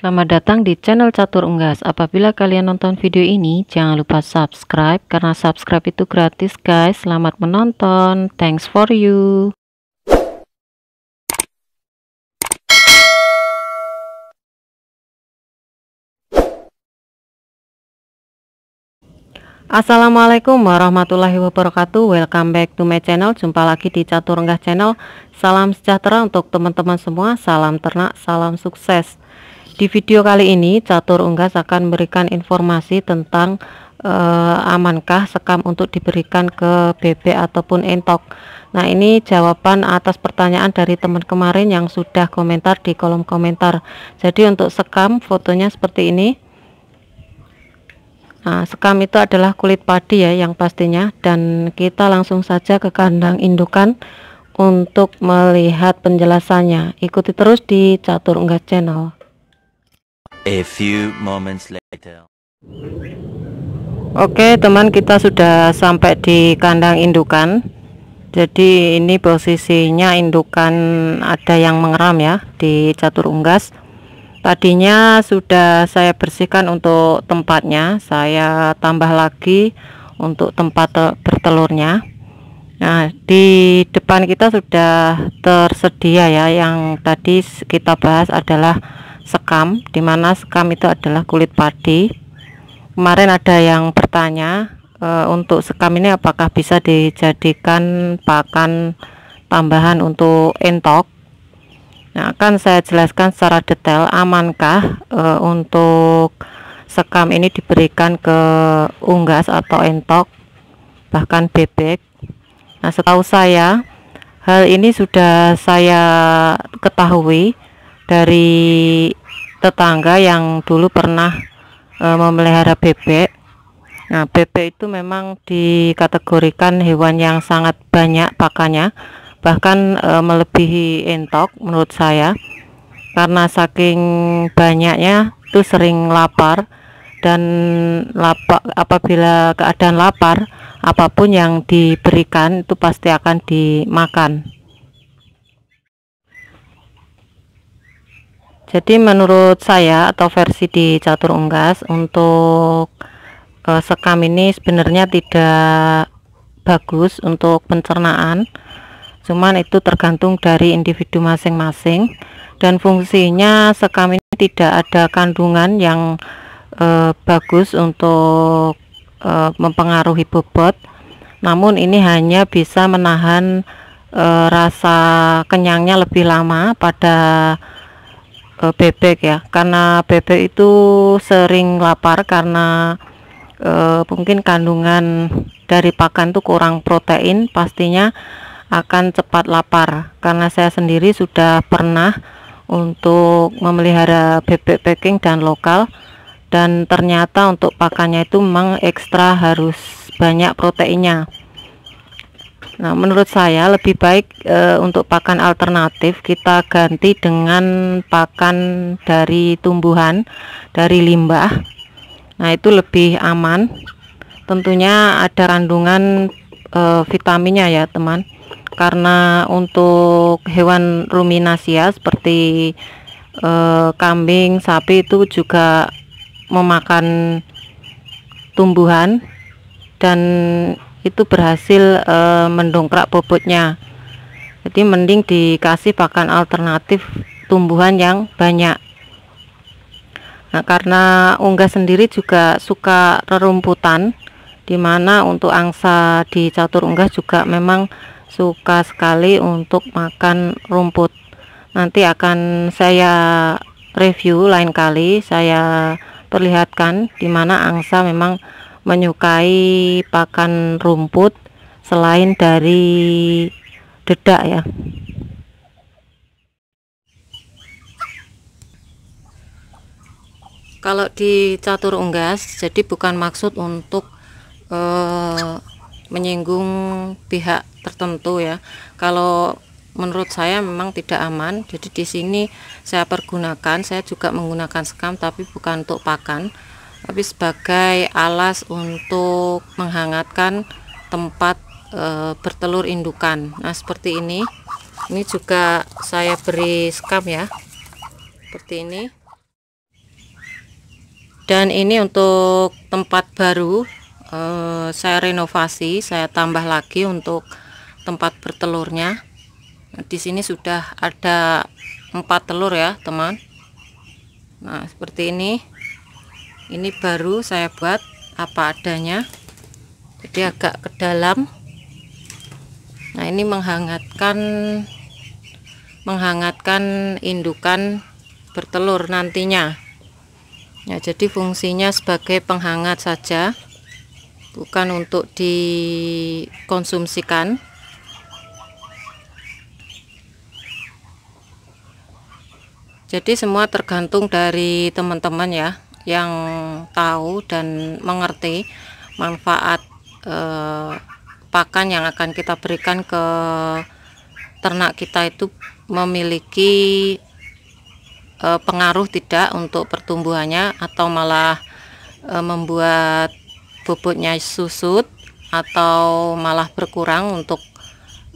Selamat datang di channel Catur Unggas. Apabila kalian nonton video ini, jangan lupa subscribe karena subscribe itu gratis, guys. Selamat menonton. Thanks for you. Assalamualaikum warahmatullahi wabarakatuh Welcome back to my channel Jumpa lagi di Catur Enggah Channel Salam sejahtera untuk teman-teman semua Salam ternak, salam sukses di video kali ini, Catur Unggas akan memberikan informasi tentang e, amankah sekam untuk diberikan ke bebek ataupun entok. Nah, ini jawaban atas pertanyaan dari teman kemarin yang sudah komentar di kolom komentar. Jadi untuk sekam fotonya seperti ini. Nah, sekam itu adalah kulit padi ya yang pastinya dan kita langsung saja ke kandang indukan untuk melihat penjelasannya. Ikuti terus di Catur Unggas Channel. A few moments later. Oke, teman kita sudah sampai di kandang indukan. Jadi ini posisinya indukan ada yang mengeram ya di catur unggas. Tadinya sudah saya bersihkan untuk tempatnya, saya tambah lagi untuk tempat bertelurnya. Nah, di depan kita sudah tersedia ya yang tadi kita bahas adalah sekam dimana sekam itu adalah kulit padi kemarin ada yang bertanya e, untuk sekam ini apakah bisa dijadikan pakan tambahan untuk entok Nah, akan saya jelaskan secara detail amankah e, untuk sekam ini diberikan ke unggas atau entok bahkan bebek. Nah, setahu saya hal ini sudah saya ketahui dari tetangga yang dulu pernah e, memelihara bebek nah bebek itu memang dikategorikan hewan yang sangat banyak pakannya bahkan e, melebihi entok menurut saya karena saking banyaknya itu sering lapar dan lapa, apabila keadaan lapar apapun yang diberikan itu pasti akan dimakan jadi menurut saya atau versi di catur unggas untuk eh, sekam ini sebenarnya tidak bagus untuk pencernaan cuman itu tergantung dari individu masing-masing dan fungsinya sekam ini tidak ada kandungan yang eh, bagus untuk eh, mempengaruhi bobot namun ini hanya bisa menahan rasa kenyangnya lebih lama pada e, bebek ya karena bebek itu sering lapar karena e, mungkin kandungan dari pakan itu kurang protein pastinya akan cepat lapar karena saya sendiri sudah pernah untuk memelihara bebek packing dan lokal dan ternyata untuk pakannya itu memang ekstra harus banyak proteinnya Nah, menurut saya lebih baik e, untuk pakan alternatif kita ganti dengan pakan dari tumbuhan, dari limbah. Nah, itu lebih aman. Tentunya ada kandungan e, vitaminnya ya, teman. Karena untuk hewan ruminasia seperti e, kambing, sapi itu juga memakan tumbuhan dan itu berhasil e, mendongkrak bobotnya jadi mending dikasih pakan alternatif tumbuhan yang banyak nah karena unggah sendiri juga suka rerumputan dimana untuk angsa di catur unggah juga memang suka sekali untuk makan rumput nanti akan saya review lain kali saya perlihatkan dimana angsa memang menyukai pakan rumput selain dari dedak ya kalau di catur unggas jadi bukan maksud untuk eh, menyinggung pihak tertentu ya kalau menurut saya memang tidak aman jadi di sini saya pergunakan saya juga menggunakan sekam tapi bukan untuk pakan tapi sebagai alas untuk menghangatkan tempat e, bertelur indukan nah seperti ini ini juga saya beri skam ya seperti ini dan ini untuk tempat baru e, saya renovasi saya tambah lagi untuk tempat bertelurnya nah, di sini sudah ada empat telur ya teman nah seperti ini ini baru saya buat apa adanya jadi agak ke dalam nah ini menghangatkan menghangatkan indukan bertelur nantinya ya jadi fungsinya sebagai penghangat saja bukan untuk dikonsumsikan jadi semua tergantung dari teman-teman ya yang tahu dan mengerti manfaat eh, pakan yang akan kita berikan ke ternak kita itu memiliki eh, pengaruh tidak untuk pertumbuhannya atau malah eh, membuat bobotnya susut atau malah berkurang untuk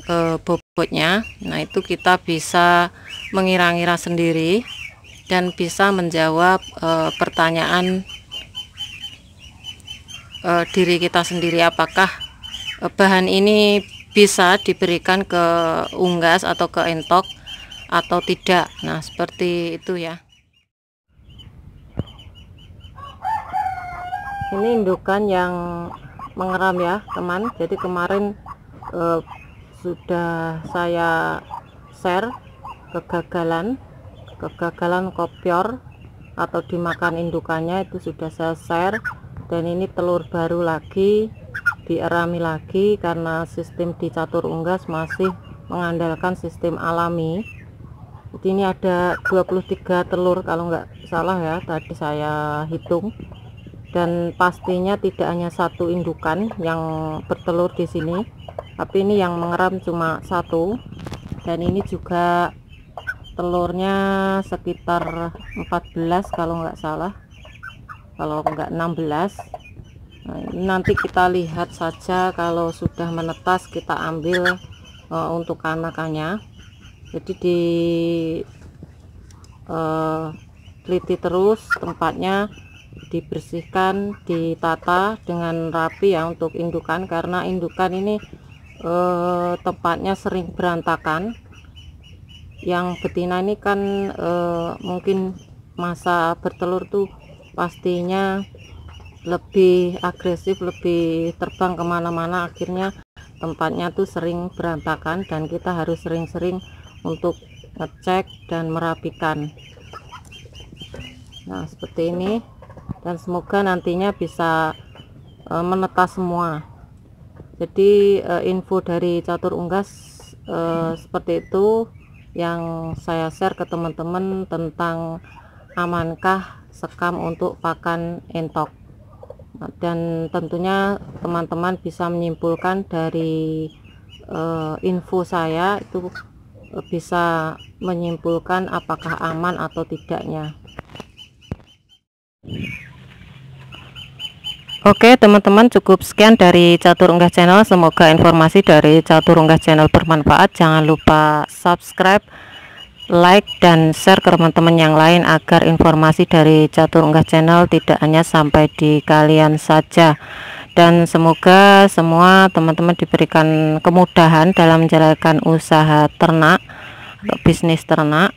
eh, bobotnya. Nah, itu kita bisa mengira-ngira sendiri dan bisa menjawab e, pertanyaan e, diri kita sendiri apakah e, bahan ini bisa diberikan ke unggas atau ke entok atau tidak nah seperti itu ya ini indukan yang mengeram ya teman jadi kemarin e, sudah saya share kegagalan kegagalan kopior atau dimakan indukannya itu sudah saya share dan ini telur baru lagi dierami lagi karena sistem di catur unggas masih mengandalkan sistem alami jadi ini ada 23 telur kalau nggak salah ya tadi saya hitung dan pastinya tidak hanya satu indukan yang bertelur di sini tapi ini yang mengeram cuma satu dan ini juga telurnya sekitar 14 kalau nggak salah kalau nggak 16 nah, ini nanti kita lihat saja kalau sudah menetas kita ambil uh, untuk anakannya jadi di uh, terus tempatnya dibersihkan ditata dengan rapi ya untuk indukan karena indukan ini uh, tempatnya sering berantakan yang betina ini kan e, mungkin masa bertelur tuh pastinya lebih agresif lebih terbang kemana-mana akhirnya tempatnya tuh sering berantakan dan kita harus sering-sering untuk ngecek dan merapikan nah seperti ini dan semoga nantinya bisa e, menetas semua jadi e, info dari catur unggas e, seperti itu yang saya share ke teman-teman tentang amankah sekam untuk pakan entok dan tentunya teman-teman bisa menyimpulkan dari uh, info saya itu eh, bisa menyimpulkan apakah aman atau tidaknya Oke teman-teman cukup sekian dari Catur Unggah Channel Semoga informasi dari Catur Unggah Channel bermanfaat Jangan lupa subscribe, like, dan share ke teman-teman yang lain Agar informasi dari Catur Unggah Channel tidak hanya sampai di kalian saja Dan semoga semua teman-teman diberikan kemudahan dalam menjalankan usaha ternak Atau bisnis ternak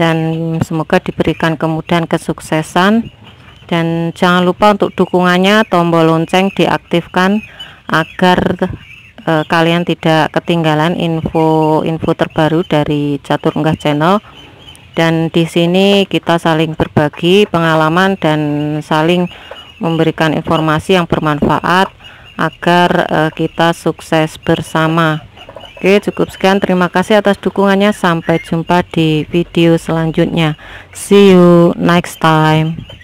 Dan semoga diberikan kemudahan kesuksesan dan jangan lupa untuk dukungannya tombol lonceng diaktifkan agar e, kalian tidak ketinggalan info-info terbaru dari Catur Enggah Channel dan di sini kita saling berbagi pengalaman dan saling memberikan informasi yang bermanfaat agar e, kita sukses bersama. Oke, cukup sekian. Terima kasih atas dukungannya. Sampai jumpa di video selanjutnya. See you next time.